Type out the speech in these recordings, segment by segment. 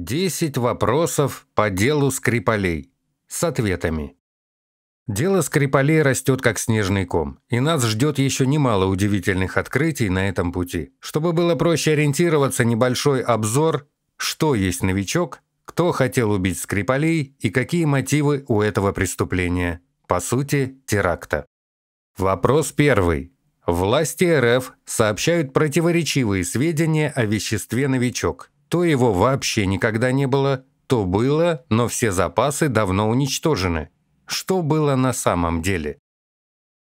10 вопросов по делу Скрипалей с ответами. Дело Скрипалей растет как снежный ком, и нас ждет еще немало удивительных открытий на этом пути. Чтобы было проще ориентироваться, небольшой обзор, что есть новичок, кто хотел убить Скрипалей и какие мотивы у этого преступления. По сути, теракта. Вопрос первый. Власти РФ сообщают противоречивые сведения о веществе «Новичок», то его вообще никогда не было, то было, но все запасы давно уничтожены. Что было на самом деле?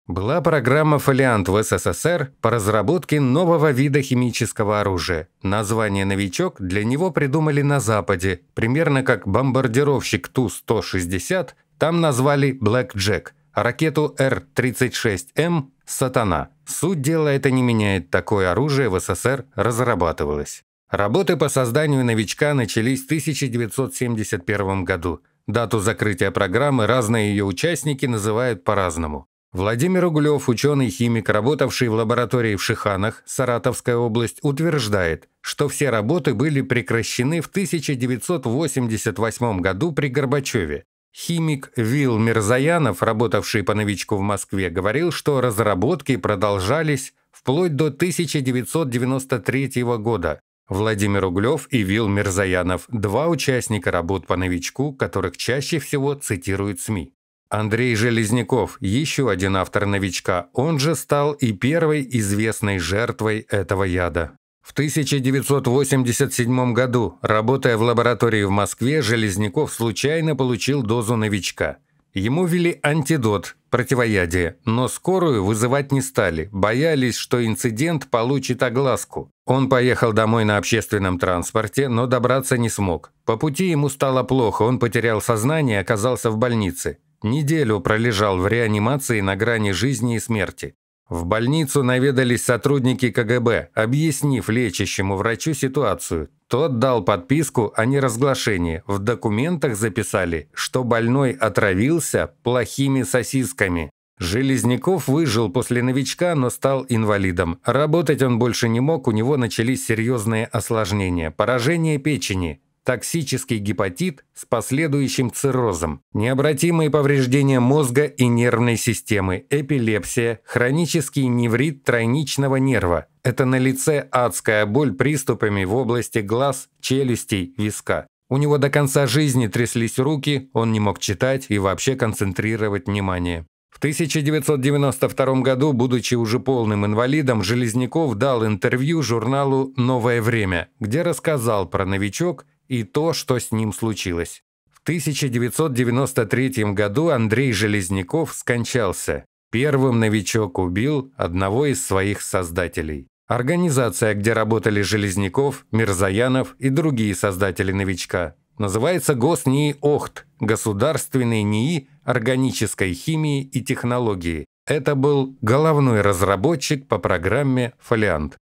Была программа «Фолиант» в СССР по разработке нового вида химического оружия. Название «Новичок» для него придумали на Западе, примерно как бомбардировщик Ту-160 там назвали «Блэк Джек», а ракету Р-36М эм «Сатана». Суть дела это не меняет, такое оружие в СССР разрабатывалось. Работы по созданию новичка начались в 1971 году. Дату закрытия программы разные ее участники называют по-разному. Владимир Углев, ученый-химик, работавший в лаборатории в Шиханах, Саратовская область, утверждает, что все работы были прекращены в 1988 году при Горбачеве. Химик Вил Мирзаянов, работавший по новичку в Москве, говорил, что разработки продолжались вплоть до 1993 года, Владимир Углев и Вил Мирзаянов – два участника работ по новичку, которых чаще всего цитируют СМИ. Андрей Железняков – еще один автор новичка, он же стал и первой известной жертвой этого яда. В 1987 году, работая в лаборатории в Москве, Железняков случайно получил дозу новичка – Ему ввели антидот, противоядие, но скорую вызывать не стали, боялись, что инцидент получит огласку. Он поехал домой на общественном транспорте, но добраться не смог. По пути ему стало плохо, он потерял сознание и оказался в больнице. Неделю пролежал в реанимации на грани жизни и смерти. В больницу наведались сотрудники КГБ, объяснив лечащему врачу ситуацию. Тот дал подписку о неразглашении. В документах записали, что больной отравился плохими сосисками. Железняков выжил после новичка, но стал инвалидом. Работать он больше не мог, у него начались серьезные осложнения. Поражение печени, токсический гепатит с последующим циррозом, необратимые повреждения мозга и нервной системы, эпилепсия, хронический неврит тройничного нерва. Это на лице адская боль приступами в области глаз, челюстей, виска. У него до конца жизни тряслись руки, он не мог читать и вообще концентрировать внимание. В 1992 году, будучи уже полным инвалидом, Железняков дал интервью журналу «Новое время», где рассказал про новичок и то, что с ним случилось. В 1993 году Андрей Железняков скончался. Первым новичок убил одного из своих создателей. Организация, где работали Железняков, Мирзаянов и другие создатели новичка, называется ГосНИИ ОХТ – Государственный НИИ органической химии и технологии. Это был головной разработчик по программе «Фолиант».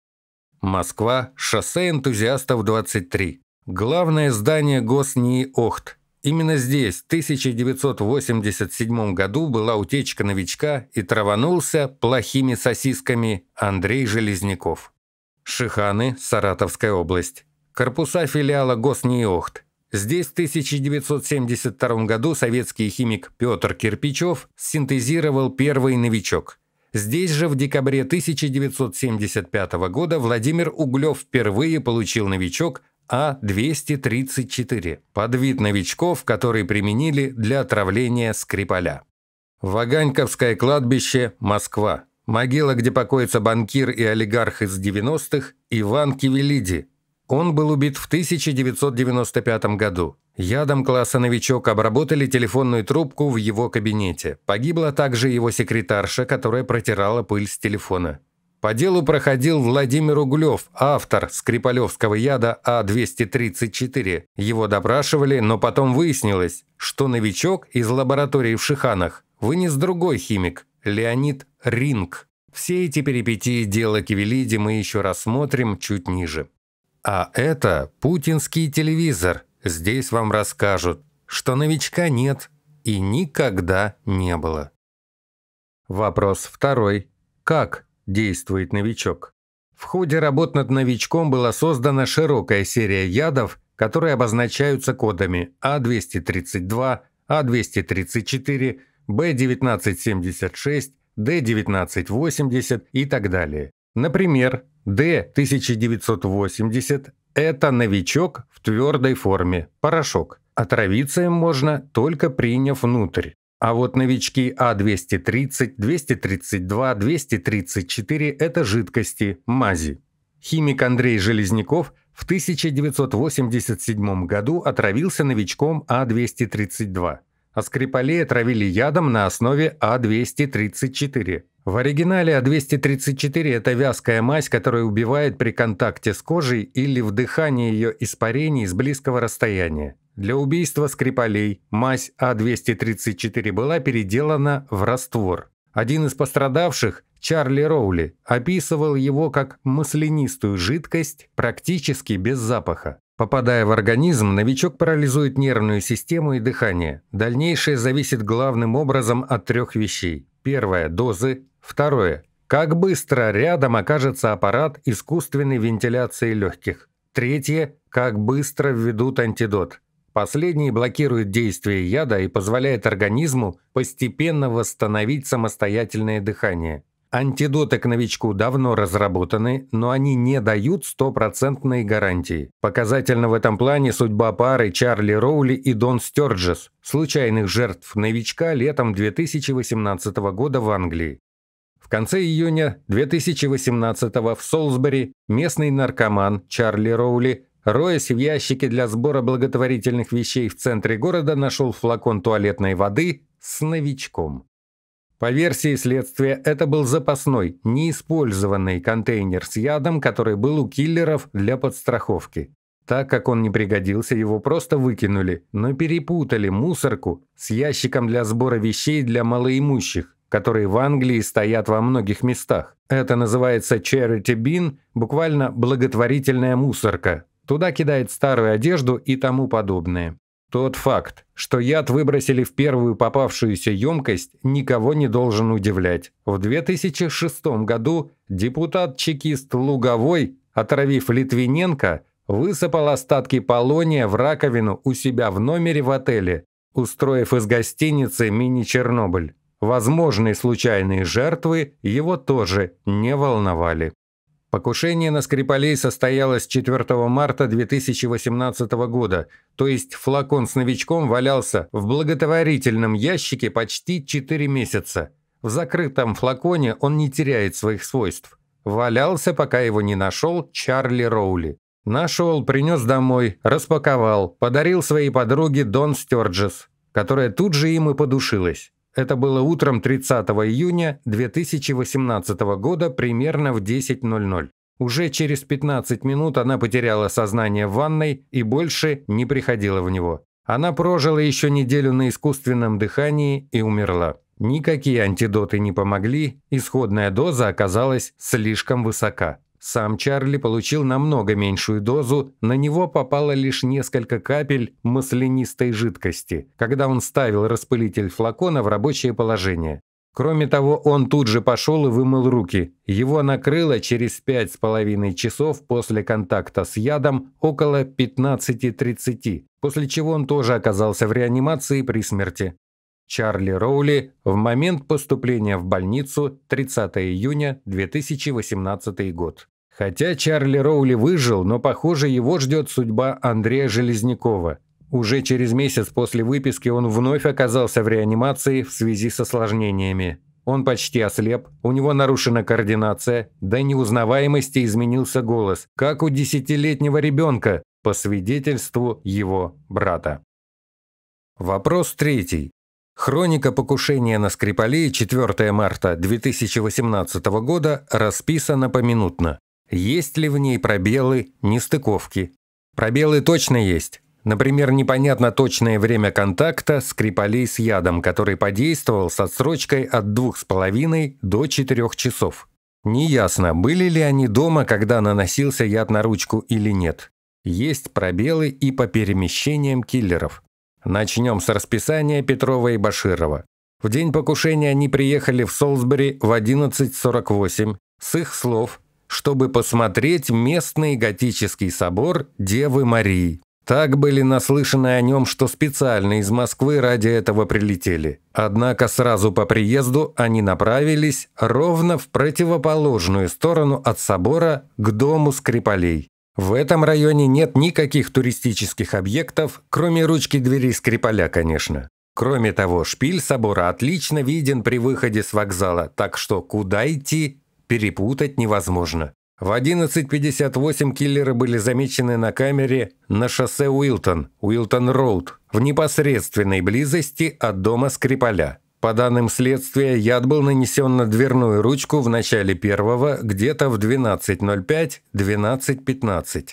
Москва, шоссе энтузиастов 23. Главное здание Госнии Охт. Именно здесь в 1987 году была утечка новичка и траванулся плохими сосисками Андрей Железняков. Шиханы, Саратовская область. Корпуса филиала Госнии Охт. Здесь в 1972 году советский химик Петр Кирпичев синтезировал первый новичок. Здесь же в декабре 1975 года Владимир Углев впервые получил новичок а-234 под вид новичков, которые применили для отравления Скрипаля. Ваганьковское кладбище, Москва. Могила, где покоится банкир и олигарх из 90-х Иван Кивелиди. Он был убит в 1995 году. Ядом класса «Новичок» обработали телефонную трубку в его кабинете. Погибла также его секретарша, которая протирала пыль с телефона. По делу проходил Владимир Углев, автор Скрипалевского яда А-234. Его допрашивали, но потом выяснилось, что новичок из лаборатории в Шиханах вынес другой химик – Леонид Ринг. Все эти перипетии дела Кивелиди мы еще рассмотрим чуть ниже. А это путинский телевизор. Здесь вам расскажут, что новичка нет и никогда не было. Вопрос второй. Как действует новичок. В ходе работ над новичком была создана широкая серия ядов, которые обозначаются кодами А232, А234, Б1976, Д1980 и так далее. Например, Д1980 – это новичок в твердой форме, порошок. Отравиться им можно, только приняв внутрь. А вот новички А230, 232, 234 – это жидкости, мази. Химик Андрей Железняков в 1987 году отравился новичком А232 а, а Скрипалей отравили ядом на основе А234. В оригинале А234 – это вязкая мазь, которая убивает при контакте с кожей или вдыхании ее испарений с близкого расстояния. Для убийства Скрипалей мазь А234 была переделана в раствор. Один из пострадавших, Чарли Роули, описывал его как маслянистую жидкость, практически без запаха. Попадая в организм, новичок парализует нервную систему и дыхание. Дальнейшее зависит главным образом от трех вещей. Первое – дозы. Второе – как быстро рядом окажется аппарат искусственной вентиляции легких. Третье – как быстро введут антидот. Последний блокирует действие яда и позволяет организму постепенно восстановить самостоятельное дыхание. Антидоты к новичку давно разработаны, но они не дают стопроцентной гарантии. Показательно в этом плане судьба пары Чарли Роули и Дон Стерджес, случайных жертв новичка летом 2018 года в Англии. В конце июня 2018 в Солсбери местный наркоман Чарли Роули Роясь в ящике для сбора благотворительных вещей в центре города, нашел флакон туалетной воды с новичком. По версии следствия, это был запасной, неиспользованный контейнер с ядом, который был у киллеров для подстраховки. Так как он не пригодился, его просто выкинули, но перепутали мусорку с ящиком для сбора вещей для малоимущих, которые в Англии стоят во многих местах. Это называется charity bin, буквально благотворительная мусорка, Туда кидает старую одежду и тому подобное. Тот факт, что яд выбросили в первую попавшуюся емкость, никого не должен удивлять. В 2006 году депутат-чекист Луговой, отравив Литвиненко, высыпал остатки полония в раковину у себя в номере в отеле, устроив из гостиницы мини-Чернобыль. Возможные случайные жертвы его тоже не волновали. Покушение на Скрипалей состоялось 4 марта 2018 года, то есть флакон с новичком валялся в благотворительном ящике почти 4 месяца. В закрытом флаконе он не теряет своих свойств. Валялся, пока его не нашел Чарли Роули. Нашел, принес домой, распаковал, подарил своей подруге Дон Стерджес, которая тут же им и подушилась. Это было утром 30 июня 2018 года примерно в 10.00. Уже через 15 минут она потеряла сознание в ванной и больше не приходила в него. Она прожила еще неделю на искусственном дыхании и умерла. Никакие антидоты не помогли, исходная доза оказалась слишком высока. Сам Чарли получил намного меньшую дозу, на него попало лишь несколько капель маслянистой жидкости, когда он ставил распылитель флакона в рабочее положение. Кроме того, он тут же пошел и вымыл руки. Его накрыло через пять с половиной часов после контакта с ядом около 15.30, после чего он тоже оказался в реанимации при смерти. Чарли Роули в момент поступления в больницу 30 июня 2018 год. Хотя Чарли Роули выжил, но, похоже, его ждет судьба Андрея Железнякова. Уже через месяц после выписки он вновь оказался в реанимации в связи с осложнениями. Он почти ослеп, у него нарушена координация, до неузнаваемости изменился голос, как у десятилетнего ребенка, по свидетельству его брата. Вопрос третий. Хроника покушения на Скрипалей 4 марта 2018 года расписана поминутно. Есть ли в ней пробелы, нестыковки? Пробелы точно есть. Например, непонятно точное время контакта Скрипалей с ядом, который подействовал с отсрочкой от 2,5 до 4 часов. Неясно, были ли они дома, когда наносился яд на ручку или нет. Есть пробелы и по перемещениям киллеров. Начнем с расписания Петрова и Баширова. В день покушения они приехали в Солсбери в 11.48. С их слов, чтобы посмотреть местный готический собор Девы Марии. Так были наслышаны о нем, что специально из Москвы ради этого прилетели. Однако сразу по приезду они направились ровно в противоположную сторону от собора к дому Скрипалей. В этом районе нет никаких туристических объектов, кроме ручки двери Скрипаля, конечно. Кроме того, шпиль собора отлично виден при выходе с вокзала, так что куда идти перепутать невозможно. В 11.58 киллеры были замечены на камере на шоссе Уилтон, Уилтон-Роуд, в непосредственной близости от дома Скрипаля. По данным следствия, яд был нанесен на дверную ручку в начале первого, где-то в 12.05-12.15.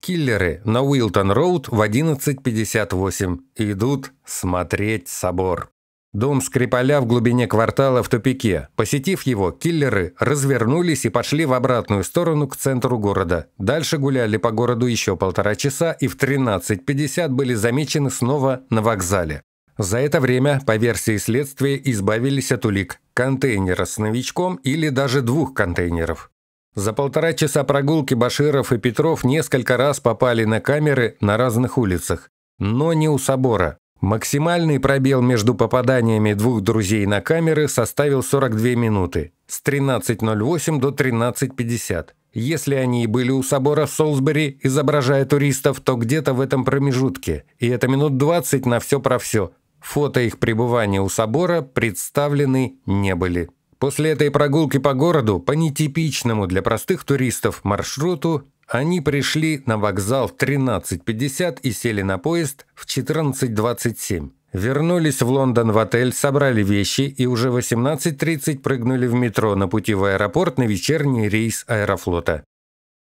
Киллеры на Уилтон-Роуд в 11.58 идут смотреть собор. Дом Скрипаля в глубине квартала в тупике. Посетив его, киллеры развернулись и пошли в обратную сторону к центру города. Дальше гуляли по городу еще полтора часа и в 13.50 были замечены снова на вокзале. За это время, по версии следствия, избавились от улик – контейнера с новичком или даже двух контейнеров. За полтора часа прогулки Баширов и Петров несколько раз попали на камеры на разных улицах, но не у собора. Максимальный пробел между попаданиями двух друзей на камеры составил 42 минуты, с 13.08 до 13.50. Если они и были у собора Солсбери, изображая туристов, то где-то в этом промежутке, и это минут 20 на все про все. Фото их пребывания у собора представлены не были. После этой прогулки по городу, по нетипичному для простых туристов маршруту, они пришли на вокзал в 13.50 и сели на поезд в 14.27. Вернулись в Лондон в отель, собрали вещи и уже в 18.30 прыгнули в метро на пути в аэропорт на вечерний рейс аэрофлота.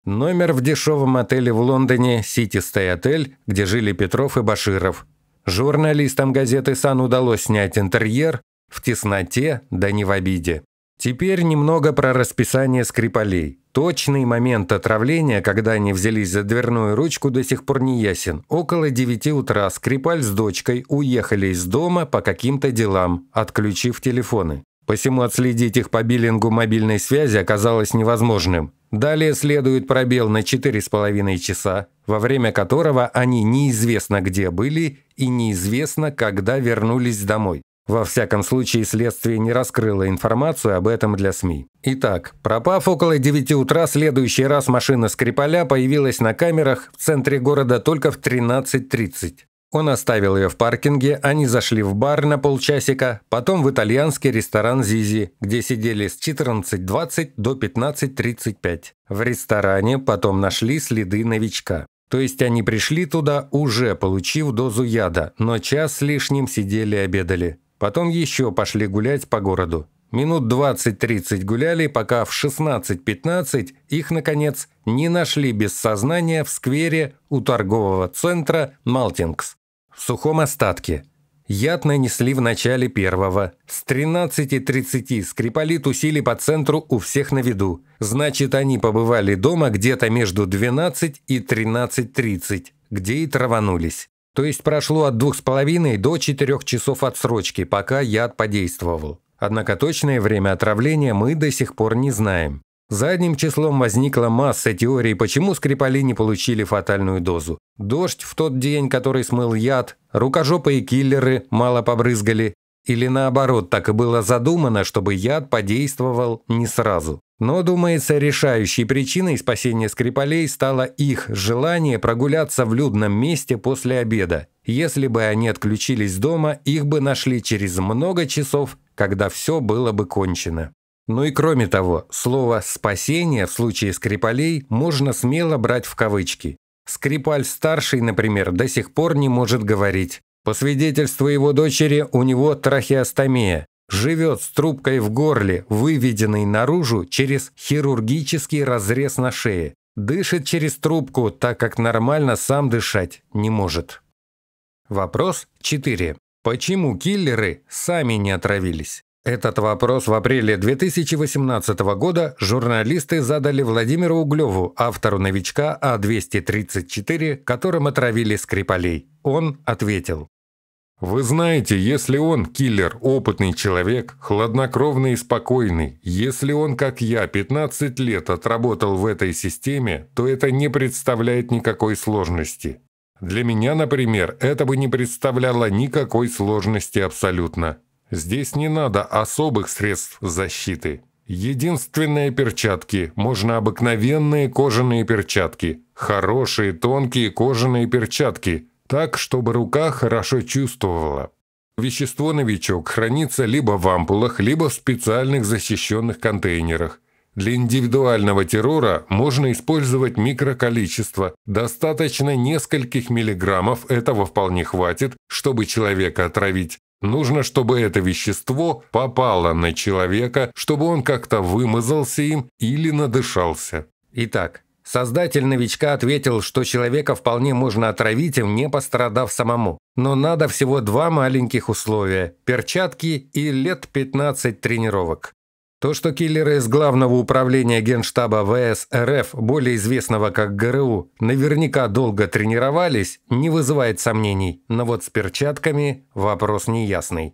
Номер в дешевом отеле в Лондоне «Сити Стей Отель», где жили Петров и Баширов. Журналистам газеты «Сан» удалось снять интерьер в тесноте, да не в обиде. Теперь немного про расписание Скрипалей. Точный момент отравления, когда они взялись за дверную ручку, до сих пор не ясен. Около 9 утра Скрипаль с дочкой уехали из дома по каким-то делам, отключив телефоны. Посему отследить их по биллингу мобильной связи оказалось невозможным. Далее следует пробел на 4,5 часа, во время которого они неизвестно где были и неизвестно, когда вернулись домой. Во всяком случае, следствие не раскрыло информацию об этом для СМИ. Итак, пропав около 9 утра, следующий раз машина Скрипаля появилась на камерах в центре города только в 13.30. Он оставил ее в паркинге, они зашли в бар на полчасика, потом в итальянский ресторан «Зизи», где сидели с 14.20 до 15.35. В ресторане потом нашли следы новичка. То есть они пришли туда, уже получив дозу яда, но час с лишним сидели и обедали. Потом еще пошли гулять по городу. Минут 20-30 гуляли, пока в 16-15 их, наконец, не нашли без сознания в сквере у торгового центра «Малтингс» в сухом остатке. Яд нанесли в начале первого. С 13.30 скрипали тусили по центру у всех на виду. Значит, они побывали дома где-то между 12 и 13.30, где и траванулись. То есть прошло от двух с половиной до четырех часов отсрочки, пока яд подействовал. Однако точное время отравления мы до сих пор не знаем. Задним числом возникла масса теорий, почему Скрипали не получили фатальную дозу. Дождь в тот день, который смыл яд, рукожопы и киллеры мало побрызгали, или наоборот, так и было задумано, чтобы яд подействовал не сразу. Но, думается, решающей причиной спасения Скрипалей стало их желание прогуляться в людном месте после обеда. Если бы они отключились дома, их бы нашли через много часов, когда все было бы кончено. Ну и кроме того, слово «спасение» в случае Скрипалей можно смело брать в кавычки. Скрипаль-старший, например, до сих пор не может говорить. По свидетельству его дочери, у него трахеостомия. Живет с трубкой в горле, выведенной наружу через хирургический разрез на шее. Дышит через трубку, так как нормально сам дышать не может. Вопрос 4. Почему киллеры сами не отравились? Этот вопрос в апреле 2018 года журналисты задали Владимиру Углеву, автору новичка А-234, которым отравили Скрипалей. Он ответил. Вы знаете, если он, киллер, опытный человек, хладнокровный и спокойный, если он, как я, 15 лет отработал в этой системе, то это не представляет никакой сложности. Для меня, например, это бы не представляло никакой сложности абсолютно. Здесь не надо особых средств защиты. Единственные перчатки, можно обыкновенные кожаные перчатки, хорошие тонкие кожаные перчатки – так, чтобы рука хорошо чувствовала. Вещество-новичок хранится либо в ампулах, либо в специальных защищенных контейнерах. Для индивидуального террора можно использовать микроколичество. Достаточно нескольких миллиграммов, этого вполне хватит, чтобы человека отравить. Нужно, чтобы это вещество попало на человека, чтобы он как-то вымазался им или надышался. Итак, Создатель новичка ответил, что человека вполне можно отравить, им не пострадав самому. Но надо всего два маленьких условия – перчатки и лет 15 тренировок. То, что киллеры из Главного управления Генштаба ВС РФ, более известного как ГРУ, наверняка долго тренировались, не вызывает сомнений, но вот с перчатками вопрос неясный.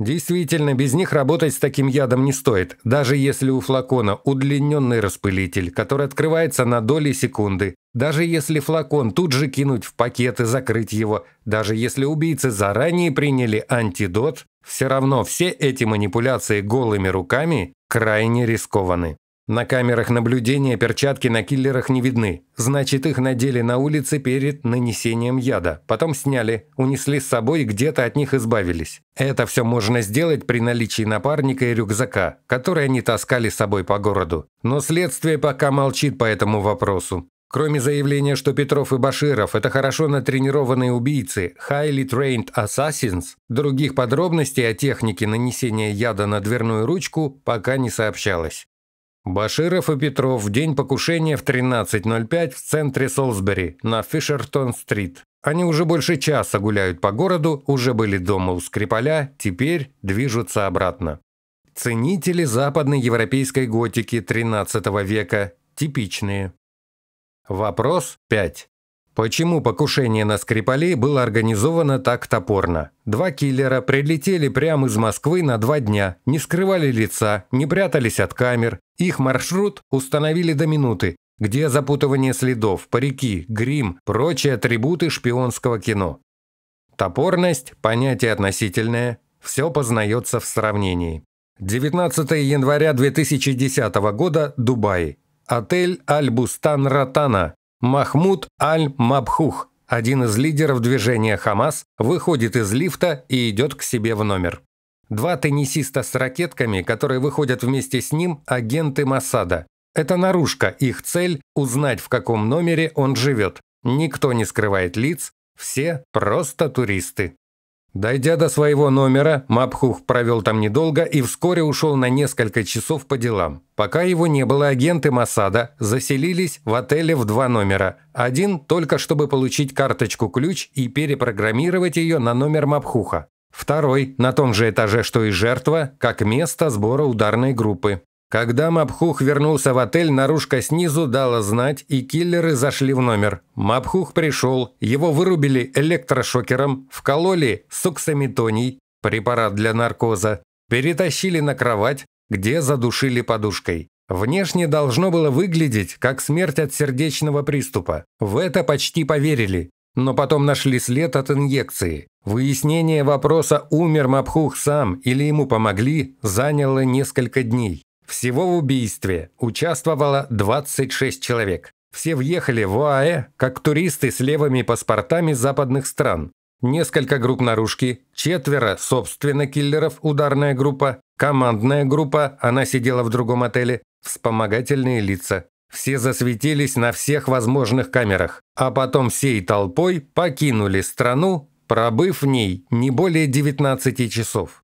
Действительно, без них работать с таким ядом не стоит, даже если у флакона удлиненный распылитель, который открывается на доли секунды, даже если флакон тут же кинуть в пакет и закрыть его, даже если убийцы заранее приняли антидот, все равно все эти манипуляции голыми руками крайне рискованы. На камерах наблюдения перчатки на киллерах не видны. Значит, их надели на улице перед нанесением яда. Потом сняли, унесли с собой и где-то от них избавились. Это все можно сделать при наличии напарника и рюкзака, который они таскали с собой по городу. Но следствие пока молчит по этому вопросу. Кроме заявления, что Петров и Баширов – это хорошо натренированные убийцы, highly trained assassins, других подробностей о технике нанесения яда на дверную ручку пока не сообщалось. Баширов и Петров в день покушения в 13.05 в центре Солсбери на Фишертон-стрит. Они уже больше часа гуляют по городу, уже были дома у Скрипаля, теперь движутся обратно. Ценители западной европейской готики XIII века типичные. Вопрос 5. Почему покушение на Скрипалей было организовано так топорно? Два киллера прилетели прямо из Москвы на два дня, не скрывали лица, не прятались от камер. Их маршрут установили до минуты, где запутывание следов, парики, грим, прочие атрибуты шпионского кино. Топорность – понятие относительное, все познается в сравнении. 19 января 2010 года, Дубай. Отель Альбустан бустан Ратана», Махмуд Аль-Мабхух, один из лидеров движения «Хамас», выходит из лифта и идет к себе в номер. Два теннисиста с ракетками, которые выходят вместе с ним, агенты Масада. Это наружка, их цель – узнать, в каком номере он живет. Никто не скрывает лиц, все просто туристы. Дойдя до своего номера, Мапхух провел там недолго и вскоре ушел на несколько часов по делам. Пока его не было, агенты Масада заселились в отеле в два номера. Один только чтобы получить карточку-ключ и перепрограммировать ее на номер Мапхуха. Второй на том же этаже, что и жертва, как место сбора ударной группы. Когда Мапхух вернулся в отель, наружка снизу дала знать, и киллеры зашли в номер. Мапхух пришел, его вырубили электрошокером, вкололи суксамитоний, препарат для наркоза, перетащили на кровать, где задушили подушкой. Внешне должно было выглядеть, как смерть от сердечного приступа. В это почти поверили, но потом нашли след от инъекции. Выяснение вопроса, умер Мапхух сам или ему помогли, заняло несколько дней. Всего в убийстве участвовало 26 человек. Все въехали в ОАЭ, как туристы с левыми паспортами западных стран. Несколько групп наружки, четверо, собственно, киллеров, ударная группа, командная группа, она сидела в другом отеле, вспомогательные лица. Все засветились на всех возможных камерах, а потом всей толпой покинули страну, пробыв в ней не более 19 часов.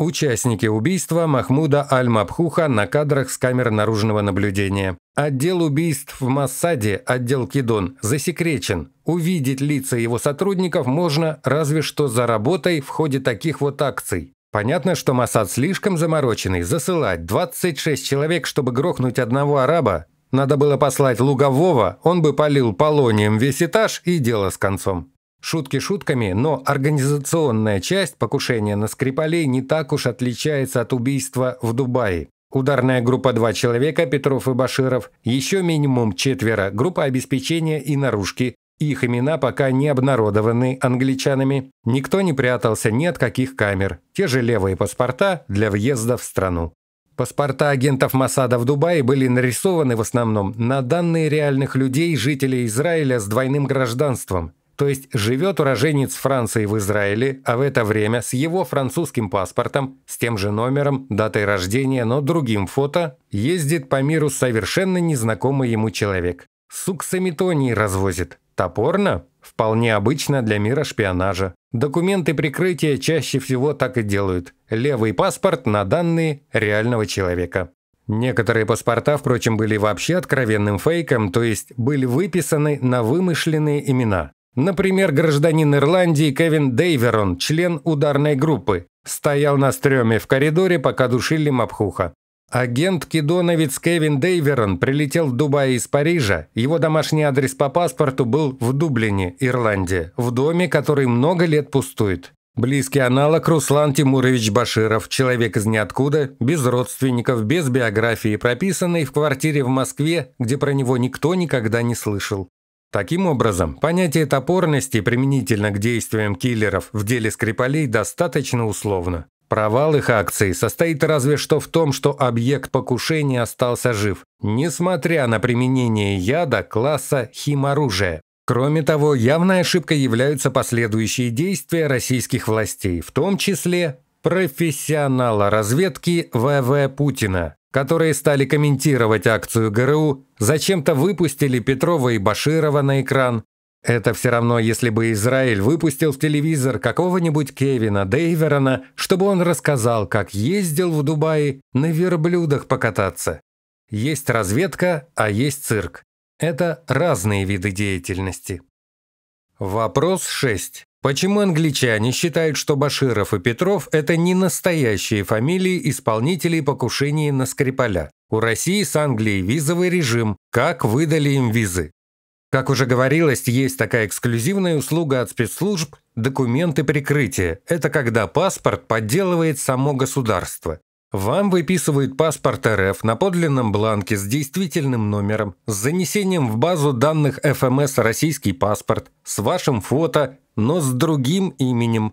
Участники убийства Махмуда Аль-Мабхуха на кадрах с камер наружного наблюдения. Отдел убийств в Массаде, отдел Кидон, засекречен. Увидеть лица его сотрудников можно разве что за работой в ходе таких вот акций. Понятно, что Масад слишком замороченный. Засылать 26 человек, чтобы грохнуть одного араба. Надо было послать Лугового, он бы полил полонием весь этаж и дело с концом. Шутки шутками, но организационная часть покушения на Скрипалей не так уж отличается от убийства в Дубае. Ударная группа два человека, Петров и Баширов, еще минимум четверо, группа обеспечения и наружки. Их имена пока не обнародованы англичанами. Никто не прятался ни от каких камер. Те же левые паспорта для въезда в страну. Паспорта агентов Масада в Дубае были нарисованы в основном на данные реальных людей, жителей Израиля с двойным гражданством. То есть живет уроженец Франции в Израиле, а в это время с его французским паспортом, с тем же номером, датой рождения, но другим фото, ездит по миру совершенно незнакомый ему человек. С развозит. Топорно? Вполне обычно для мира шпионажа. Документы прикрытия чаще всего так и делают. Левый паспорт на данные реального человека. Некоторые паспорта, впрочем, были вообще откровенным фейком, то есть были выписаны на вымышленные имена. Например, гражданин Ирландии Кевин Дейверон, член ударной группы, стоял на стреме в коридоре, пока душили Мапхуха. Агент Кедоновец Кевин Дейверон прилетел в Дубай из Парижа. Его домашний адрес по паспорту был в Дублине, Ирландия, в доме, который много лет пустует. Близкий аналог Руслан Тимурович Баширов, человек из ниоткуда, без родственников, без биографии, прописанный в квартире в Москве, где про него никто никогда не слышал. Таким образом, понятие топорности применительно к действиям киллеров в деле Скрипалей достаточно условно. Провал их акции состоит разве что в том, что объект покушения остался жив, несмотря на применение яда класса химоружия. Кроме того, явной ошибкой являются последующие действия российских властей, в том числе профессионала разведки ВВ Путина, которые стали комментировать акцию ГРУ, зачем-то выпустили Петрова и Баширова на экран. Это все равно, если бы Израиль выпустил в телевизор какого-нибудь Кевина Дейверона, чтобы он рассказал, как ездил в Дубае на верблюдах покататься. Есть разведка, а есть цирк. Это разные виды деятельности. Вопрос 6. Почему англичане считают, что Баширов и Петров – это не настоящие фамилии исполнителей покушений на Скрипаля? У России с Англией визовый режим. Как выдали им визы? Как уже говорилось, есть такая эксклюзивная услуга от спецслужб – документы прикрытия. Это когда паспорт подделывает само государство. Вам выписывают паспорт РФ на подлинном бланке с действительным номером, с занесением в базу данных ФМС «Российский паспорт», с вашим фото но с другим именем.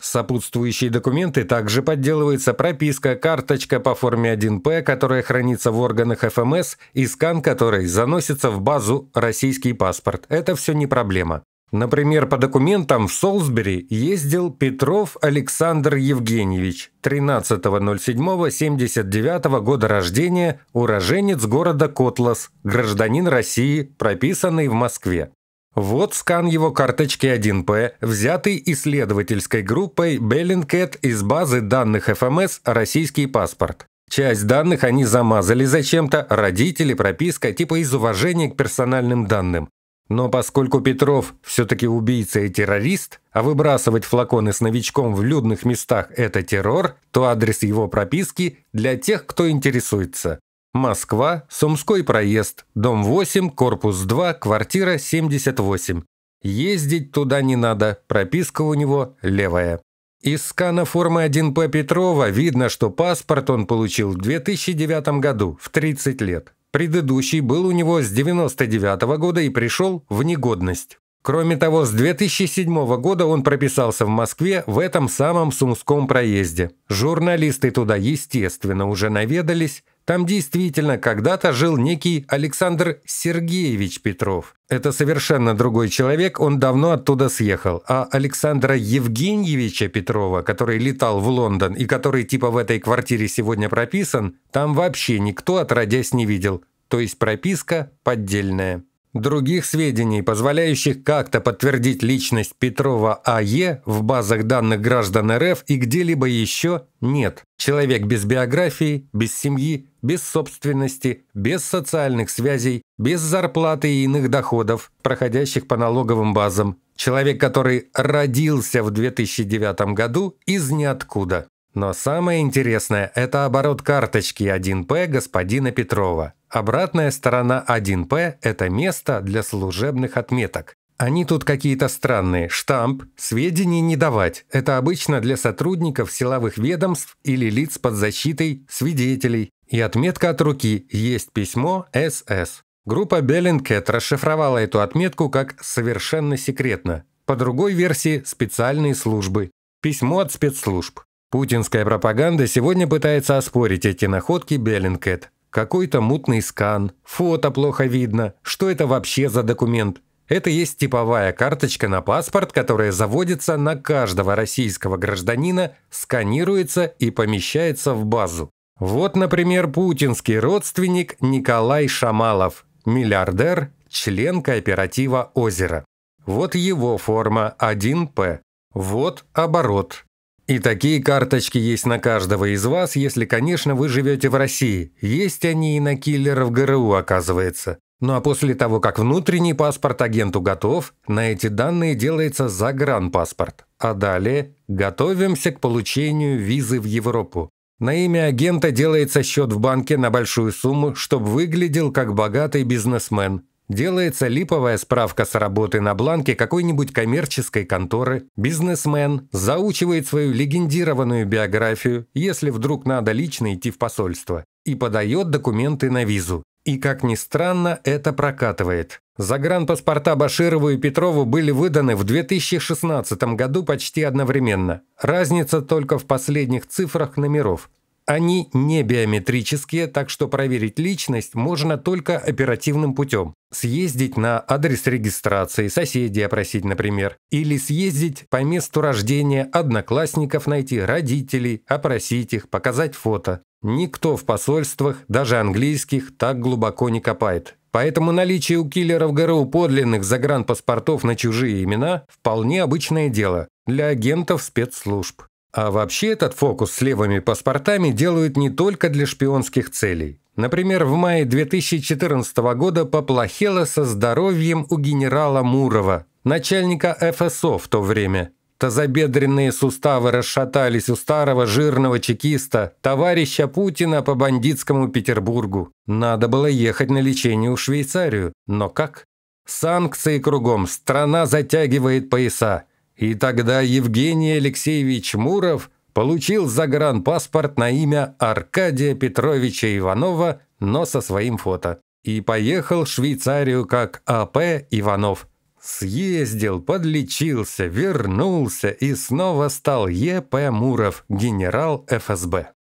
Сопутствующие документы также подделываются: прописка, карточка по форме 1П, которая хранится в органах ФМС, и скан которой заносится в базу «Российский паспорт». Это все не проблема. Например, по документам в Солсбери ездил Петров Александр Евгеньевич, 13.07.79 года рождения, уроженец города Котлас, гражданин России, прописанный в Москве. Вот скан его карточки 1П, взятый исследовательской группой Bellingcat из базы данных ФМС «Российский паспорт». Часть данных они замазали зачем-то, родители, прописка, типа из уважения к персональным данным. Но поскольку Петров все-таки убийца и террорист, а выбрасывать флаконы с новичком в людных местах – это террор, то адрес его прописки для тех, кто интересуется. Москва, Сумской проезд, дом 8, корпус 2, квартира 78. Ездить туда не надо, прописка у него левая. Из скана формы 1П Петрова видно, что паспорт он получил в 2009 году, в 30 лет. Предыдущий был у него с 99 -го года и пришел в негодность. Кроме того, с 2007 года он прописался в Москве в этом самом Сумском проезде. Журналисты туда, естественно, уже наведались. Там действительно когда-то жил некий Александр Сергеевич Петров. Это совершенно другой человек, он давно оттуда съехал. А Александра Евгеньевича Петрова, который летал в Лондон и который типа в этой квартире сегодня прописан, там вообще никто отродясь не видел. То есть прописка поддельная. Других сведений, позволяющих как-то подтвердить личность Петрова А.Е. в базах данных граждан РФ и где-либо еще, нет. Человек без биографии, без семьи, без собственности, без социальных связей, без зарплаты и иных доходов, проходящих по налоговым базам. Человек, который родился в 2009 году из ниоткуда. Но самое интересное – это оборот карточки 1П господина Петрова. Обратная сторона 1П – это место для служебных отметок. Они тут какие-то странные. Штамп, сведений не давать. Это обычно для сотрудников силовых ведомств или лиц под защитой, свидетелей. И отметка от руки «Есть письмо СС». Группа Беллингкет расшифровала эту отметку как «совершенно секретно». По другой версии – специальные службы. Письмо от спецслужб. Путинская пропаганда сегодня пытается оспорить эти находки Беллингкэт. Какой-то мутный скан, фото плохо видно, что это вообще за документ? Это есть типовая карточка на паспорт, которая заводится на каждого российского гражданина, сканируется и помещается в базу. Вот, например, путинский родственник Николай Шамалов, миллиардер, член кооператива «Озеро». Вот его форма 1П. Вот оборот. И такие карточки есть на каждого из вас, если, конечно, вы живете в России. Есть они и на киллеров ГРУ, оказывается. Ну а после того, как внутренний паспорт агенту готов, на эти данные делается загранпаспорт. А далее готовимся к получению визы в Европу. На имя агента делается счет в банке на большую сумму, чтобы выглядел как богатый бизнесмен. Делается липовая справка с работы на бланке какой-нибудь коммерческой конторы, бизнесмен заучивает свою легендированную биографию, если вдруг надо лично идти в посольство, и подает документы на визу. И, как ни странно, это прокатывает. Загранпаспорта Баширову и Петрову были выданы в 2016 году почти одновременно. Разница только в последних цифрах номеров – они не биометрические, так что проверить личность можно только оперативным путем. Съездить на адрес регистрации, соседей опросить, например. Или съездить по месту рождения одноклассников найти, родителей, опросить их, показать фото. Никто в посольствах, даже английских, так глубоко не копает. Поэтому наличие у киллеров ГРУ подлинных загранпаспортов на чужие имена – вполне обычное дело для агентов спецслужб. А вообще этот фокус с левыми паспортами делают не только для шпионских целей. Например, в мае 2014 года поплохело со здоровьем у генерала Мурова, начальника ФСО в то время. Тазобедренные суставы расшатались у старого жирного чекиста, товарища Путина по бандитскому Петербургу. Надо было ехать на лечение в Швейцарию, но как? Санкции кругом, страна затягивает пояса. И тогда Евгений Алексеевич Муров получил загранпаспорт на имя Аркадия Петровича Иванова, но со своим фото. И поехал в Швейцарию как А.П. Иванов. Съездил, подлечился, вернулся и снова стал Е.П. Муров, генерал ФСБ.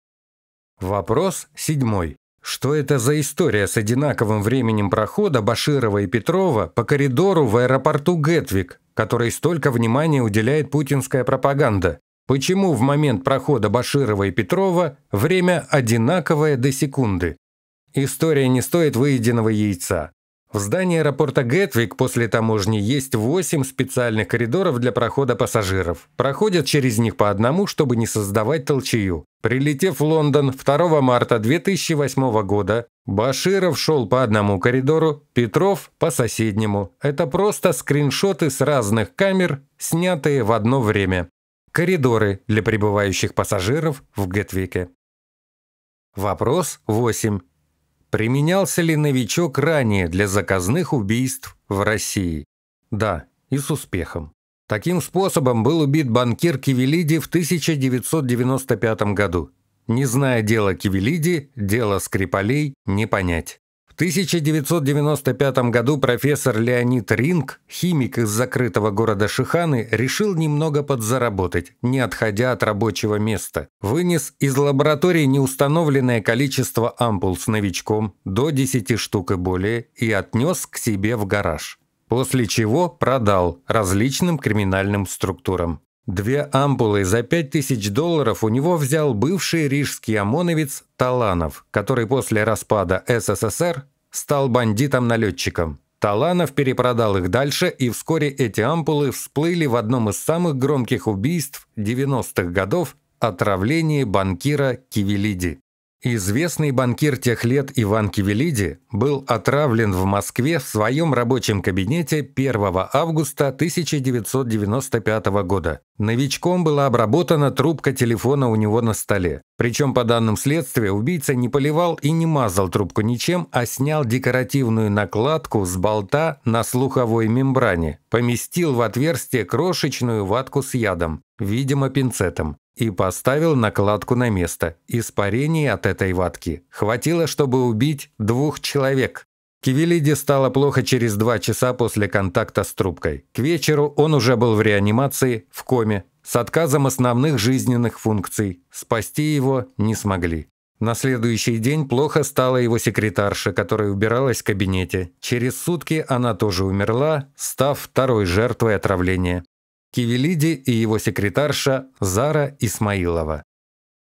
Вопрос седьмой. Что это за история с одинаковым временем прохода Баширова и Петрова по коридору в аэропорту Гетвик, который столько внимания уделяет путинская пропаганда? Почему в момент прохода Баширова и Петрова время одинаковое до секунды? История не стоит выеденного яйца. В здании аэропорта Гетвик после таможни есть 8 специальных коридоров для прохода пассажиров. Проходят через них по одному, чтобы не создавать толчею. Прилетев в Лондон 2 марта 2008 года, Баширов шел по одному коридору, Петров – по соседнему. Это просто скриншоты с разных камер, снятые в одно время. Коридоры для прибывающих пассажиров в Гетвике. Вопрос 8. Применялся ли новичок ранее для заказных убийств в России? Да, и с успехом. Таким способом был убит банкир Кивелиди в 1995 году. Не зная дела Кивелиди, дело Скрипалей не понять. В 1995 году профессор Леонид Ринг, химик из закрытого города Шиханы, решил немного подзаработать, не отходя от рабочего места. Вынес из лаборатории неустановленное количество ампул с новичком, до 10 штук и более, и отнес к себе в гараж. После чего продал различным криминальным структурам. Две ампулы за 5000 долларов у него взял бывший рижский ОМОНовец Таланов, который после распада СССР стал бандитом-налетчиком. Таланов перепродал их дальше, и вскоре эти ампулы всплыли в одном из самых громких убийств 90-х годов – отравление банкира Кивелиди. Известный банкир тех лет Иван Кивелиди был отравлен в Москве в своем рабочем кабинете 1 августа 1995 года. Новичком была обработана трубка телефона у него на столе. Причем, по данным следствия, убийца не поливал и не мазал трубку ничем, а снял декоративную накладку с болта на слуховой мембране. Поместил в отверстие крошечную ватку с ядом, видимо, пинцетом и поставил накладку на место. Испарений от этой ватки хватило, чтобы убить двух человек. Кивилиди стало плохо через два часа после контакта с трубкой. К вечеру он уже был в реанимации, в коме, с отказом основных жизненных функций. Спасти его не смогли. На следующий день плохо стала его секретарша, которая убиралась в кабинете. Через сутки она тоже умерла, став второй жертвой отравления. Кивелиди и его секретарша Зара Исмаилова.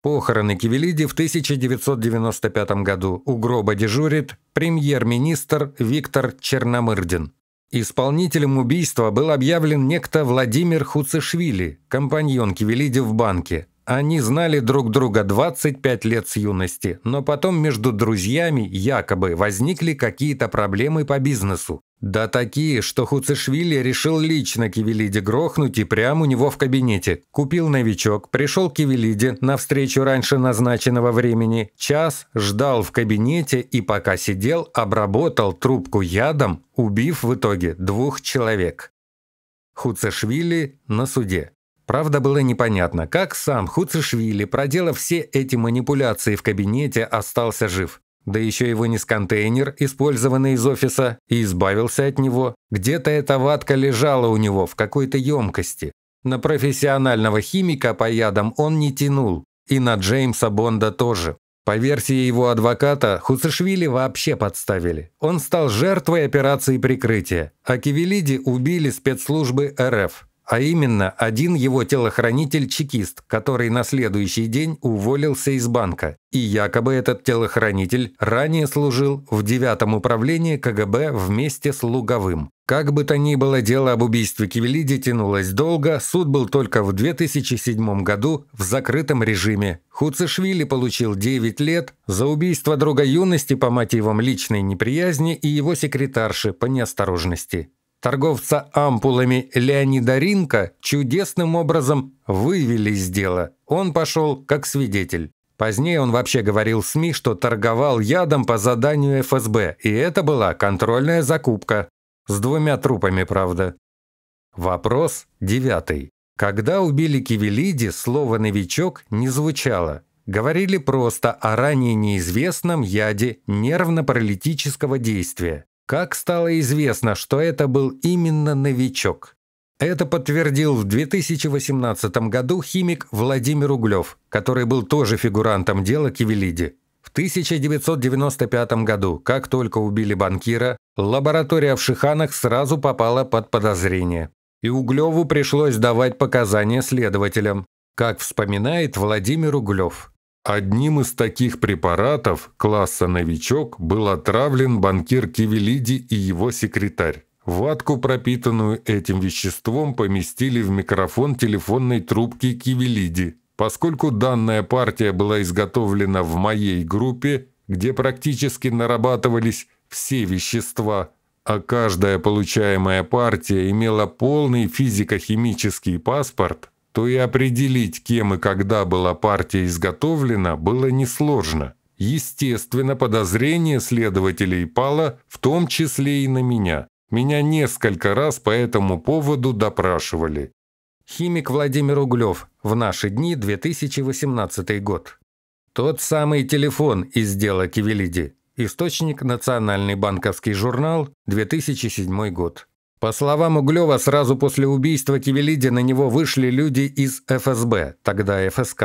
Похороны Кивелиди в 1995 году. У гроба дежурит премьер-министр Виктор Черномырдин. Исполнителем убийства был объявлен некто Владимир Хуцешвили, компаньон Кивелиди в банке. Они знали друг друга 25 лет с юности, но потом между друзьями якобы возникли какие-то проблемы по бизнесу. Да такие, что Хуцешвили решил лично Кивелиде грохнуть и прямо у него в кабинете. Купил новичок, пришел к Кивелиде на встречу раньше назначенного времени, час ждал в кабинете и пока сидел, обработал трубку ядом, убив в итоге двух человек. Хуцешвили на суде. Правда, было непонятно, как сам Хуцишвили, проделав все эти манипуляции в кабинете, остался жив. Да еще и вынес контейнер, использованный из офиса, и избавился от него. Где-то эта ватка лежала у него в какой-то емкости. На профессионального химика по ядам он не тянул, и на Джеймса Бонда тоже. По версии его адвоката, Хуцешвили вообще подставили. Он стал жертвой операции прикрытия, а Кивелиди убили спецслужбы РФ а именно один его телохранитель-чекист, который на следующий день уволился из банка, и якобы этот телохранитель ранее служил в девятом управлении КГБ вместе с Луговым. Как бы то ни было, дело об убийстве Кивелиди тянулось долго, суд был только в 2007 году в закрытом режиме. Хуцешвили получил 9 лет за убийство друга юности по мотивам личной неприязни и его секретарши по неосторожности. Торговца ампулами Леонида Ринка чудесным образом вывели из дела. Он пошел как свидетель. Позднее он вообще говорил СМИ, что торговал ядом по заданию ФСБ, и это была контрольная закупка. С двумя трупами, правда. Вопрос девятый. Когда убили Кивелиди, слово «новичок» не звучало. Говорили просто о ранее неизвестном яде нервно-паралитического действия. Как стало известно, что это был именно новичок. Это подтвердил в 2018 году химик Владимир Углев, который был тоже фигурантом дела Кивелиди. В 1995 году, как только убили банкира, лаборатория в Шиханах сразу попала под подозрение. И Углеву пришлось давать показания следователям, как вспоминает Владимир Углев. Одним из таких препаратов класса «Новичок» был отравлен банкир Кивелиди и его секретарь. Ватку, пропитанную этим веществом, поместили в микрофон телефонной трубки Кивелиди. Поскольку данная партия была изготовлена в моей группе, где практически нарабатывались все вещества, а каждая получаемая партия имела полный физико-химический паспорт, то и определить, кем и когда была партия изготовлена, было несложно. Естественно, подозрение следователей пало, в том числе и на меня. Меня несколько раз по этому поводу допрашивали. Химик Владимир Углев. В наши дни 2018 год. Тот самый телефон из дела Кивелиди. Источник «Национальный банковский журнал», 2007 год. По словам Углева, сразу после убийства Кивелиди на него вышли люди из ФСБ, тогда ФСК.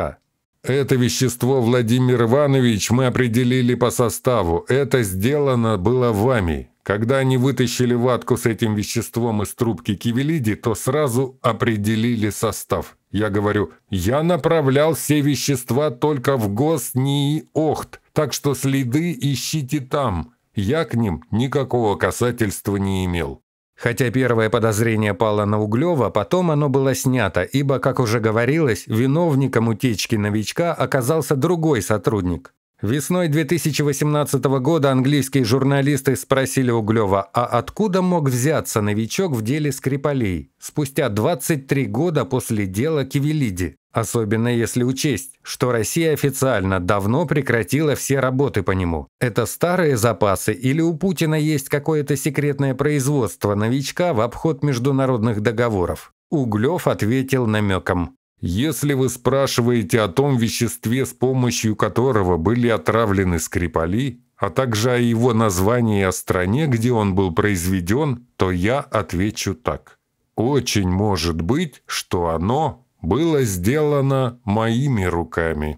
Это вещество, Владимир Иванович, мы определили по составу. Это сделано было вами. Когда они вытащили ватку с этим веществом из трубки кивелиди, то сразу определили состав. Я говорю, я направлял все вещества только в ГосНИИ ОХТ, так что следы ищите там. Я к ним никакого касательства не имел. Хотя первое подозрение пало на Углева, потом оно было снято, ибо, как уже говорилось, виновником утечки новичка оказался другой сотрудник. Весной 2018 года английские журналисты спросили Углева, а откуда мог взяться новичок в деле Скрипалей, спустя 23 года после дела Кивелиди. Особенно если учесть, что Россия официально давно прекратила все работы по нему. Это старые запасы или у Путина есть какое-то секретное производство новичка в обход международных договоров? Углев ответил намеком. Если вы спрашиваете о том веществе, с помощью которого были отравлены Скрипали, а также о его названии и о стране, где он был произведен, то я отвечу так. Очень может быть, что оно было сделано моими руками.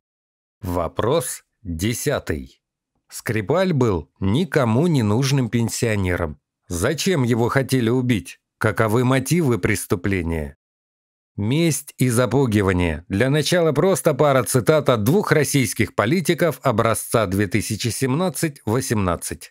Вопрос десятый. Скрипаль был никому не нужным пенсионером. Зачем его хотели убить? Каковы мотивы преступления? Месть и запугивание. Для начала просто пара цитат от двух российских политиков образца 2017-18.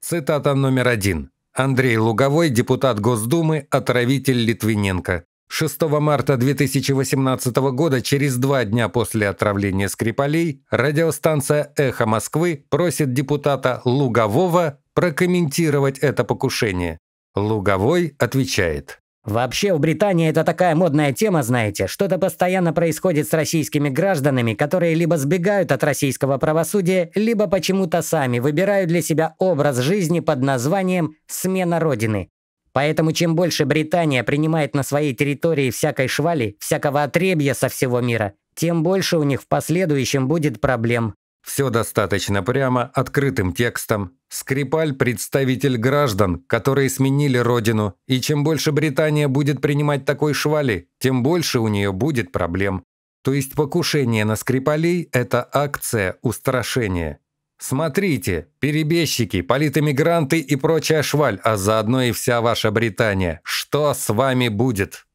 Цитата номер один. Андрей Луговой, депутат Госдумы, отравитель Литвиненко. 6 марта 2018 года, через два дня после отравления Скрипалей, радиостанция «Эхо Москвы» просит депутата Лугового прокомментировать это покушение. Луговой отвечает. Вообще в Британии это такая модная тема, знаете, что-то постоянно происходит с российскими гражданами, которые либо сбегают от российского правосудия, либо почему-то сами выбирают для себя образ жизни под названием «смена Родины». Поэтому чем больше Британия принимает на своей территории всякой швали, всякого отребья со всего мира, тем больше у них в последующем будет проблем. Все достаточно прямо, открытым текстом. Скрипаль – представитель граждан, которые сменили родину, и чем больше Британия будет принимать такой швали, тем больше у нее будет проблем. То есть покушение на Скрипалей – это акция устрашения. Смотрите, перебежчики, политэмигранты и прочая шваль, а заодно и вся ваша Британия. Что с вами будет?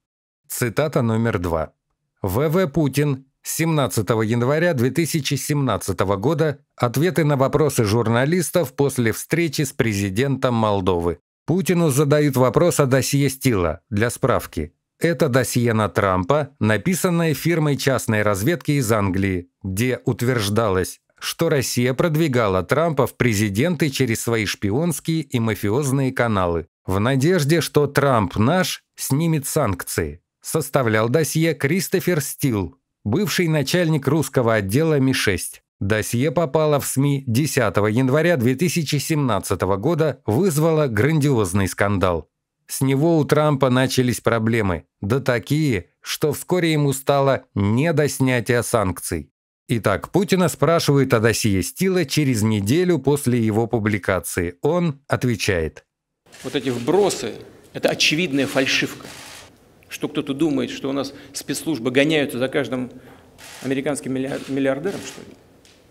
Цитата номер два. В.В. Путин, 17 января 2017 года ответы на вопросы журналистов после встречи с президентом Молдовы. Путину задают вопрос о досье Стила для справки. Это досье на Трампа, написанное фирмой частной разведки из Англии, где утверждалось, что Россия продвигала Трампа в президенты через свои шпионские и мафиозные каналы, в надежде, что Трамп наш снимет санкции. Составлял досье Кристофер Стил, бывший начальник русского отдела Ми-6. Досье попало в СМИ 10 января 2017 года, вызвало грандиозный скандал. С него у Трампа начались проблемы, да такие, что вскоре ему стало не до снятия санкций. Итак, Путина спрашивают о досье Стила через неделю после его публикации. Он отвечает. Вот эти вбросы – это очевидная фальшивка. Что кто-то думает, что у нас спецслужбы гоняются за каждым американским миллиардером, что ли?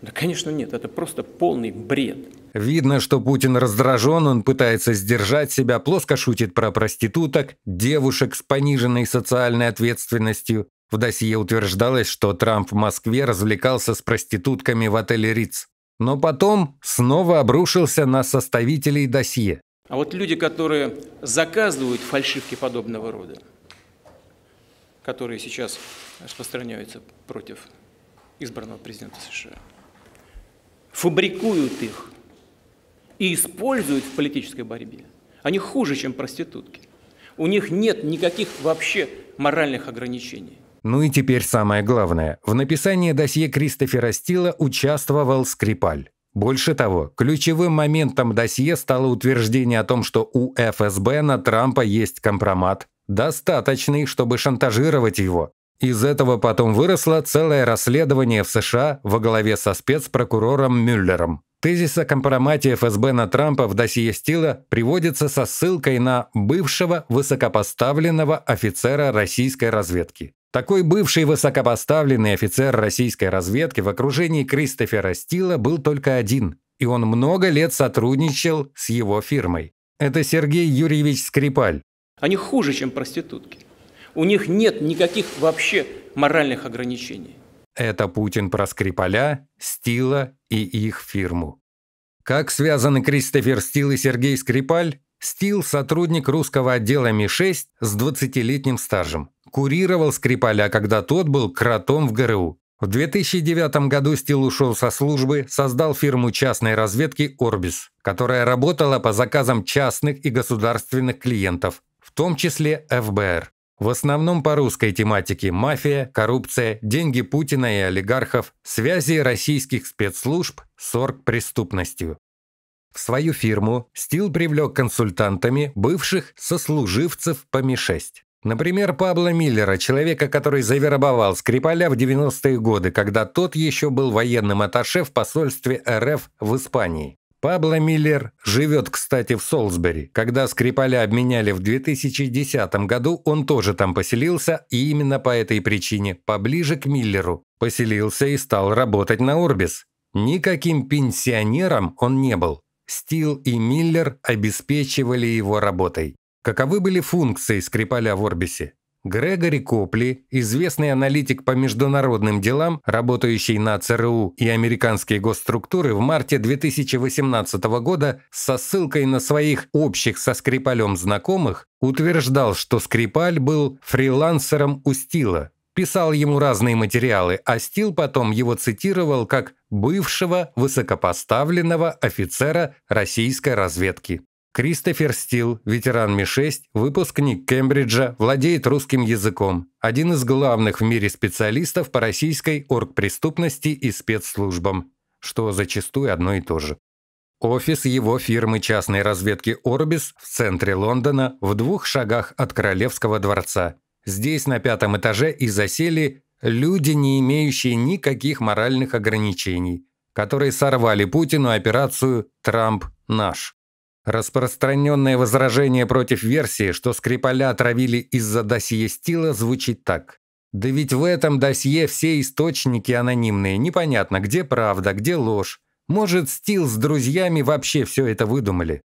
Да, конечно, нет. Это просто полный бред. Видно, что Путин раздражен, он пытается сдержать себя, плоско шутит про проституток, девушек с пониженной социальной ответственностью, в досье утверждалось, что Трамп в Москве развлекался с проститутками в отеле Риц, но потом снова обрушился на составителей досье. А вот люди, которые заказывают фальшивки подобного рода, которые сейчас распространяются против избранного президента США, фабрикуют их и используют в политической борьбе. Они хуже, чем проститутки. У них нет никаких вообще моральных ограничений. Ну и теперь самое главное. В написании досье Кристофера Стила участвовал Скрипаль. Больше того, ключевым моментом досье стало утверждение о том, что у ФСБ на Трампа есть компромат, достаточный, чтобы шантажировать его. Из этого потом выросло целое расследование в США во главе со спецпрокурором Мюллером. Тезис о компромате ФСБ на Трампа в досье Стила приводится со ссылкой на бывшего высокопоставленного офицера российской разведки. Такой бывший высокопоставленный офицер российской разведки в окружении Кристофера Стила был только один, и он много лет сотрудничал с его фирмой. Это Сергей Юрьевич Скрипаль. Они хуже, чем проститутки. У них нет никаких вообще моральных ограничений. Это Путин про Скрипаля, Стила и их фирму. Как связаны Кристофер Стил и Сергей Скрипаль, Стил – сотрудник русского отдела МИ-6 с 20-летним стажем. Курировал Скрипаля, когда тот был кротом в ГРУ. В 2009 году Стил ушел со службы, создал фирму частной разведки «Орбис», которая работала по заказам частных и государственных клиентов, в том числе ФБР. В основном по русской тематике – мафия, коррупция, деньги Путина и олигархов, связи российских спецслужб с оргпреступностью. В свою фирму Стил привлек консультантами бывших сослуживцев по МИ-6. Например, Пабло Миллера, человека, который завербовал Скрипаля в 90-е годы, когда тот еще был военным атташе в посольстве РФ в Испании. Пабло Миллер живет, кстати, в Солсбери. Когда Скрипаля обменяли в 2010 году, он тоже там поселился, и именно по этой причине, поближе к Миллеру, поселился и стал работать на Орбис. Никаким пенсионером он не был. Стил и Миллер обеспечивали его работой. Каковы были функции Скрипаля в Орбисе? Грегори Копли, известный аналитик по международным делам, работающий на ЦРУ и американские госструктуры в марте 2018 года со ссылкой на своих общих со Скрипалем знакомых, утверждал, что Скрипаль был фрилансером у Стила, писал ему разные материалы, а Стил потом его цитировал как «бывшего высокопоставленного офицера российской разведки». Кристофер Стил, ветеран Ми-6, выпускник Кембриджа, владеет русским языком, один из главных в мире специалистов по российской оргпреступности и спецслужбам, что зачастую одно и то же. Офис его фирмы частной разведки «Орбис» в центре Лондона в двух шагах от Королевского дворца. Здесь, на пятом этаже, и засели люди, не имеющие никаких моральных ограничений, которые сорвали Путину операцию «Трамп наш». Распространенное возражение против версии, что Скрипаля отравили из-за досье Стила, звучит так. Да ведь в этом досье все источники анонимные, непонятно, где правда, где ложь. Может, Стил с друзьями вообще все это выдумали.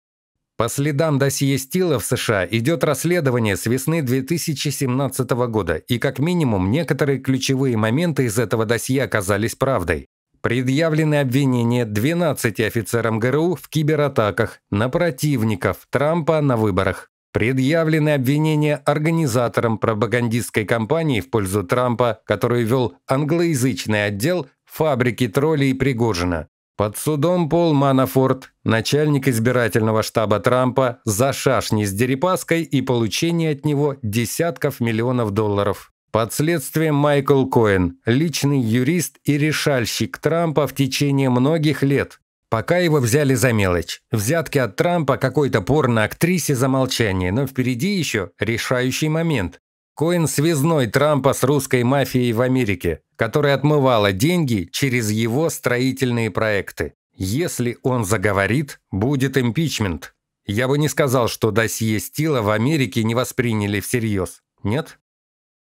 По следам досье Стила в США идет расследование с весны 2017 года, и как минимум некоторые ключевые моменты из этого досье оказались правдой. Предъявлены обвинения 12 офицерам ГРУ в кибератаках на противников Трампа на выборах. Предъявлены обвинения организаторам пропагандистской кампании в пользу Трампа, которую вел англоязычный отдел фабрики троллей Пригожина. Под судом Пол Манафорт, начальник избирательного штаба Трампа, за шашни с Дерипаской и получение от него десятков миллионов долларов. Под следствием Майкл Коэн, личный юрист и решальщик Трампа в течение многих лет, пока его взяли за мелочь. Взятки от Трампа какой-то порно-актрисе за молчание, но впереди еще решающий момент. Коин связной Трампа с русской мафией в Америке, которая отмывала деньги через его строительные проекты. Если он заговорит, будет импичмент. Я бы не сказал, что досье Стила в Америке не восприняли всерьез. Нет?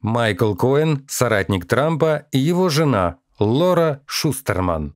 Майкл Коэн, соратник Трампа, и его жена Лора Шустерман.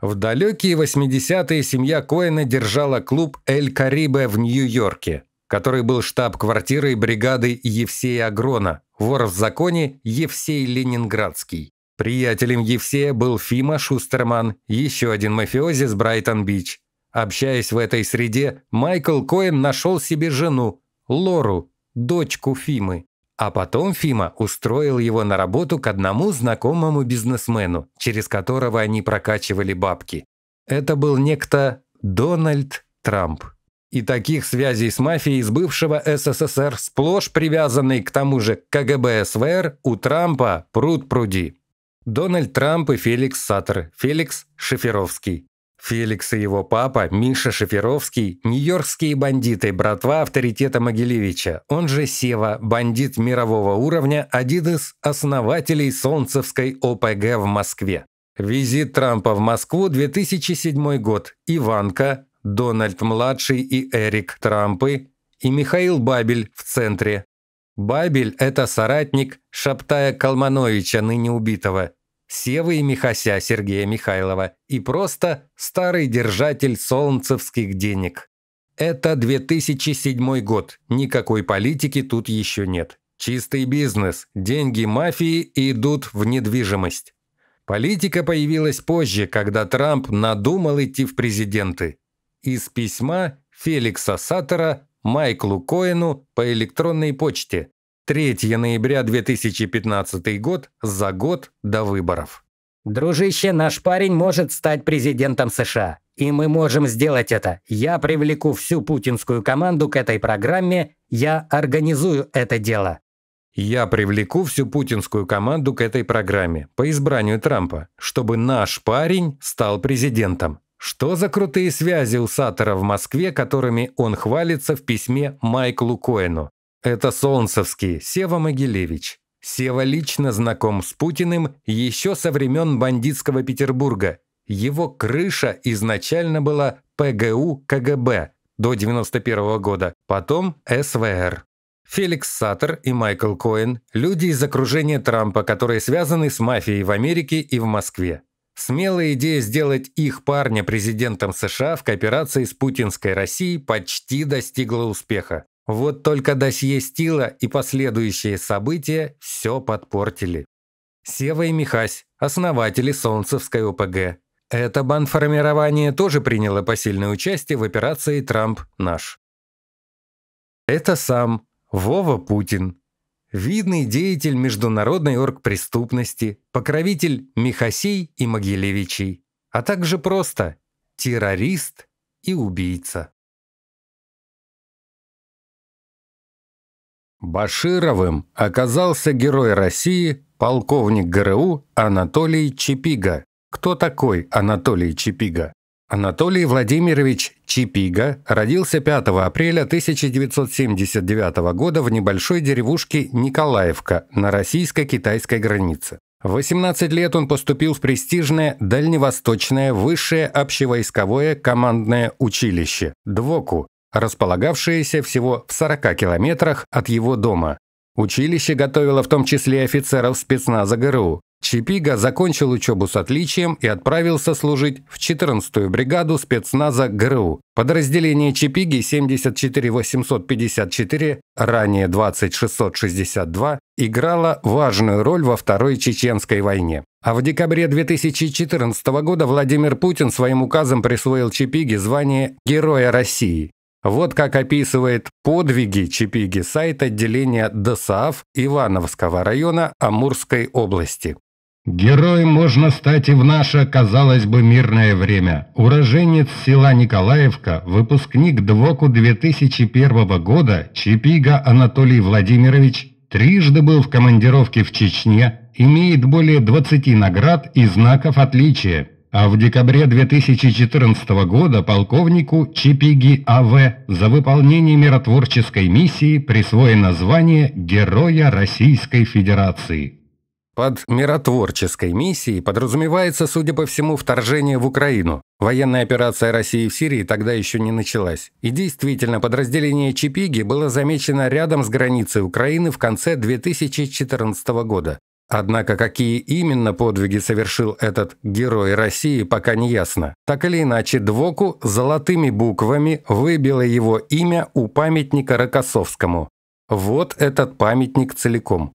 В далекие 80-е семья Коэна держала клуб «Эль Карибе» в Нью-Йорке который был штаб-квартирой бригады Евсея Агрона, вор в законе Евсей Ленинградский. Приятелем Евсея был Фима Шустерман, еще один мафиози с Брайтон-Бич. Общаясь в этой среде, Майкл Коэн нашел себе жену, Лору, дочку Фимы. А потом Фима устроил его на работу к одному знакомому бизнесмену, через которого они прокачивали бабки. Это был некто Дональд Трамп. И таких связей с мафией из бывшего СССР, сплошь привязанной к тому же КГБ СВР, у Трампа пруд пруди. Дональд Трамп и Феликс Саттер, Феликс Шиферовский. Феликс и его папа, Миша Шиферовский, нью-йоркские бандиты, братва авторитета Могилевича, он же Сева, бандит мирового уровня, один из основателей Солнцевской ОПГ в Москве. Визит Трампа в Москву 2007 год. Иванка, Дональд-младший и Эрик Трампы, и Михаил Бабель в центре. Бабель – это соратник Шаптая Калмановича, ныне убитого, Севы и Михася Сергея Михайлова и просто старый держатель солнцевских денег. Это 2007 год, никакой политики тут еще нет. Чистый бизнес, деньги мафии идут в недвижимость. Политика появилась позже, когда Трамп надумал идти в президенты. Из письма Феликса Саттера Майклу Коэну по электронной почте. 3 ноября 2015 год, за год до выборов. «Дружище, наш парень может стать президентом США, и мы можем сделать это. Я привлеку всю путинскую команду к этой программе, я организую это дело». Я привлеку всю путинскую команду к этой программе по избранию Трампа, чтобы наш парень стал президентом. Что за крутые связи у Саттера в Москве, которыми он хвалится в письме Майклу Коэну? Это Солнцевский, Сева Могилевич. Сева лично знаком с Путиным еще со времен бандитского Петербурга. Его крыша изначально была ПГУ КГБ до 91 года, потом СВР. Феликс Саттер и Майкл Коэн – люди из окружения Трампа, которые связаны с мафией в Америке и в Москве. Смелая идея сделать их парня президентом США в кооперации с путинской Россией почти достигла успеха. Вот только досье Стила и последующие события все подпортили. Сева и Михась – основатели Солнцевской ОПГ. Это банформирование тоже приняло посильное участие в операции «Трамп наш». Это сам Вова Путин, видный деятель международной оргпреступности, покровитель Михасей и Могилевичей, а также просто террорист и убийца. Башировым оказался герой России, полковник ГРУ Анатолий Чепига. Кто такой Анатолий Чепига? Анатолий Владимирович Чипига родился 5 апреля 1979 года в небольшой деревушке Николаевка на российско-китайской границе. В 18 лет он поступил в престижное Дальневосточное высшее общевойсковое командное училище ДВОКУ, располагавшееся всего в 40 километрах от его дома. Училище готовило в том числе офицеров спецназа ГРУ. Чипига закончил учебу с отличием и отправился служить в 14-ю бригаду спецназа ГРУ, подразделение Чипиги 74854, ранее 20662, играло важную роль во Второй Чеченской войне. А в декабре 2014 года Владимир Путин своим указом присвоил Чипиге звание Героя России. Вот как описывает подвиги Чипиги сайт отделения ДСААФ Ивановского района Амурской области. Героем можно стать и в наше, казалось бы, мирное время. Уроженец села Николаевка, выпускник ДВОКу 2001 года, Чепига Анатолий Владимирович, трижды был в командировке в Чечне, имеет более 20 наград и знаков отличия. А в декабре 2014 года полковнику Чипиги А.В. за выполнение миротворческой миссии присвоено звание Героя Российской Федерации. Под миротворческой миссией подразумевается, судя по всему, вторжение в Украину. Военная операция России в Сирии тогда еще не началась. И действительно, подразделение Чипиги было замечено рядом с границей Украины в конце 2014 года. Однако какие именно подвиги совершил этот герой России, пока не ясно. Так или иначе, Двоку золотыми буквами выбило его имя у памятника Рокоссовскому. Вот этот памятник целиком.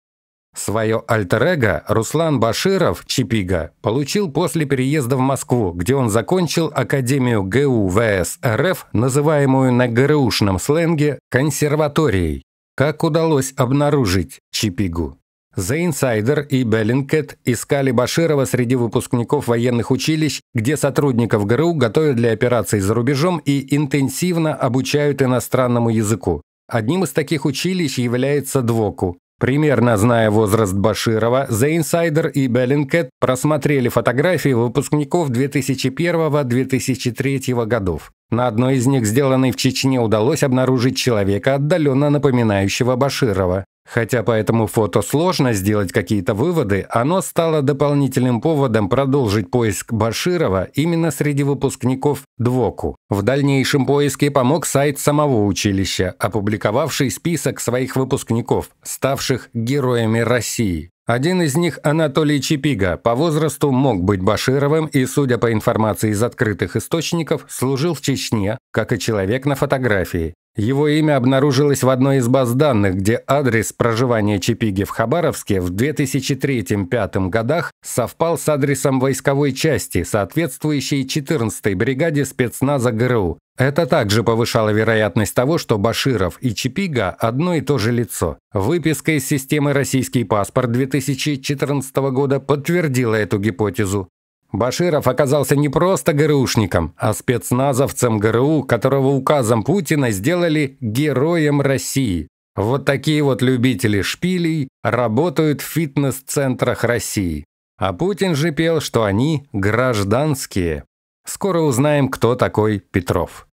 Свое альтер-эго Руслан Баширов, Чипига, получил после переезда в Москву, где он закончил Академию ГУ ВС РФ, называемую на ГРУшном сленге «консерваторией». Как удалось обнаружить Чипигу? The Insider и Bellingcat искали Баширова среди выпускников военных училищ, где сотрудников ГРУ готовят для операций за рубежом и интенсивно обучают иностранному языку. Одним из таких училищ является ДВОКУ Примерно зная возраст Баширова, The Insider и Bellingcat просмотрели фотографии выпускников 2001-2003 годов. На одной из них, сделанной в Чечне, удалось обнаружить человека, отдаленно напоминающего Баширова. Хотя по этому фото сложно сделать какие-то выводы, оно стало дополнительным поводом продолжить поиск Баширова именно среди выпускников ДВОКу. В дальнейшем поиске помог сайт самого училища, опубликовавший список своих выпускников, ставших героями России. Один из них, Анатолий Чепига по возрасту мог быть Башировым и, судя по информации из открытых источников, служил в Чечне, как и человек на фотографии. Его имя обнаружилось в одной из баз данных, где адрес проживания Чепиги в Хабаровске в 2003-2005 годах совпал с адресом войсковой части, соответствующей 14-й бригаде спецназа ГРУ. Это также повышало вероятность того, что Баширов и Чепига одно и то же лицо. Выписка из системы «Российский паспорт» 2014 года подтвердила эту гипотезу. Баширов оказался не просто ГРУшником, а спецназовцем ГРУ, которого указом Путина сделали героем России. Вот такие вот любители шпилей работают в фитнес-центрах России. А Путин же пел, что они гражданские. Скоро узнаем, кто такой Петров.